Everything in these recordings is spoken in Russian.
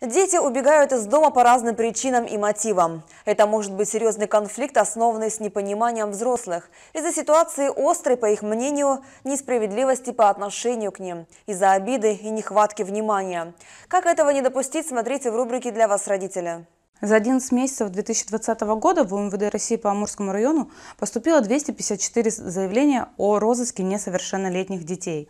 Дети убегают из дома по разным причинам и мотивам. Это может быть серьезный конфликт, основанный с непониманием взрослых, из-за ситуации острой, по их мнению, несправедливости по отношению к ним, из-за обиды и нехватки внимания. Как этого не допустить, смотрите в рубрике «Для вас, родители». За 11 месяцев 2020 года в МВД России по Амурскому району поступило 254 заявления о розыске несовершеннолетних детей.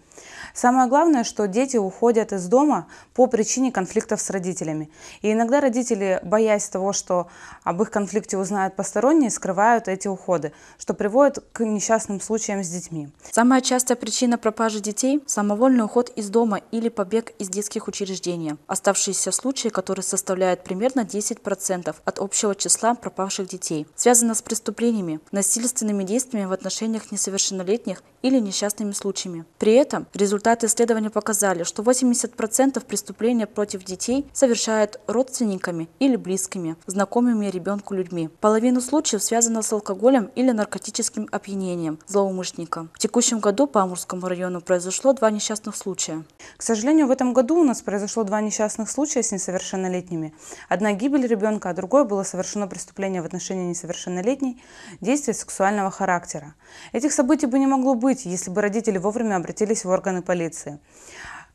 Самое главное, что дети уходят из дома по причине конфликтов с родителями. И иногда родители, боясь того, что об их конфликте узнают посторонние, скрывают эти уходы, что приводит к несчастным случаям с детьми. Самая частая причина пропажи детей – самовольный уход из дома или побег из детских учреждений. Оставшиеся случаи, которые составляют примерно 10% от общего числа пропавших детей, связаны с преступлениями, насильственными действиями в отношениях несовершеннолетних или несчастными случаями. При этом результаты исследования показали, что 80% преступления против детей совершают родственниками или близкими, знакомыми ребенку людьми. Половину случаев связано с алкоголем или наркотическим опьянением злоумышленника. В текущем году по Амурскому району произошло два несчастных случая. К сожалению, в этом году у нас произошло два несчастных случая с несовершеннолетними. Одна гибель ребенка, а другое было совершено преступление в отношении несовершеннолетней, действие сексуального характера. Этих событий бы не могло быть быть, если бы родители вовремя обратились в органы полиции.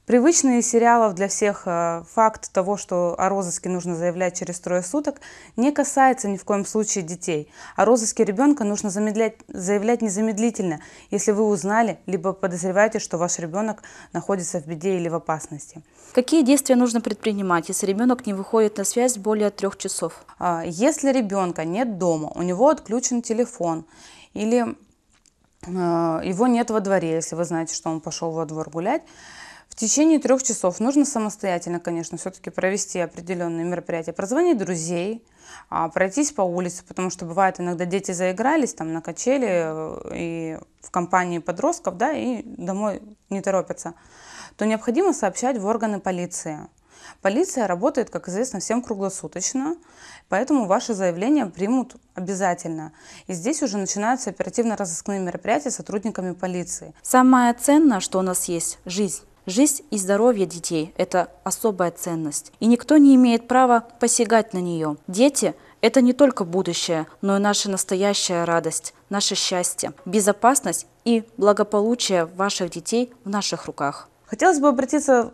Привычный из сериалов для всех э, факт того, что о розыске нужно заявлять через трое суток, не касается ни в коем случае детей. О розыске ребенка нужно замедлять, заявлять незамедлительно, если вы узнали, либо подозреваете, что ваш ребенок находится в беде или в опасности. Какие действия нужно предпринимать, если ребенок не выходит на связь более трех часов? А, если ребенка нет дома, у него отключен телефон, или Э, его нет во дворе, если вы знаете, что он пошел во двор гулять. В течение трех часов нужно самостоятельно, конечно, все-таки провести определенные мероприятия, прозвонить друзей, а, пройтись по улице, потому что бывает иногда дети заигрались там на качели э, и в компании подростков, да, и домой не торопятся, то необходимо сообщать в органы полиции. Полиция работает, как известно, всем круглосуточно, поэтому ваше заявление примут обязательно. И здесь уже начинаются оперативно-розыскные мероприятия сотрудниками полиции. Самое ценное, что у нас есть – жизнь. Жизнь и здоровье детей – это особая ценность, и никто не имеет права посягать на нее. Дети – это не только будущее, но и наша настоящая радость, наше счастье, безопасность и благополучие ваших детей в наших руках. Хотелось бы обратиться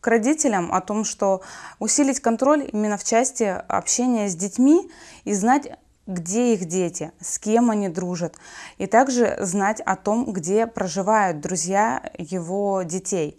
к родителям о том, что усилить контроль именно в части общения с детьми и знать, где их дети, с кем они дружат, и также знать о том, где проживают друзья его детей.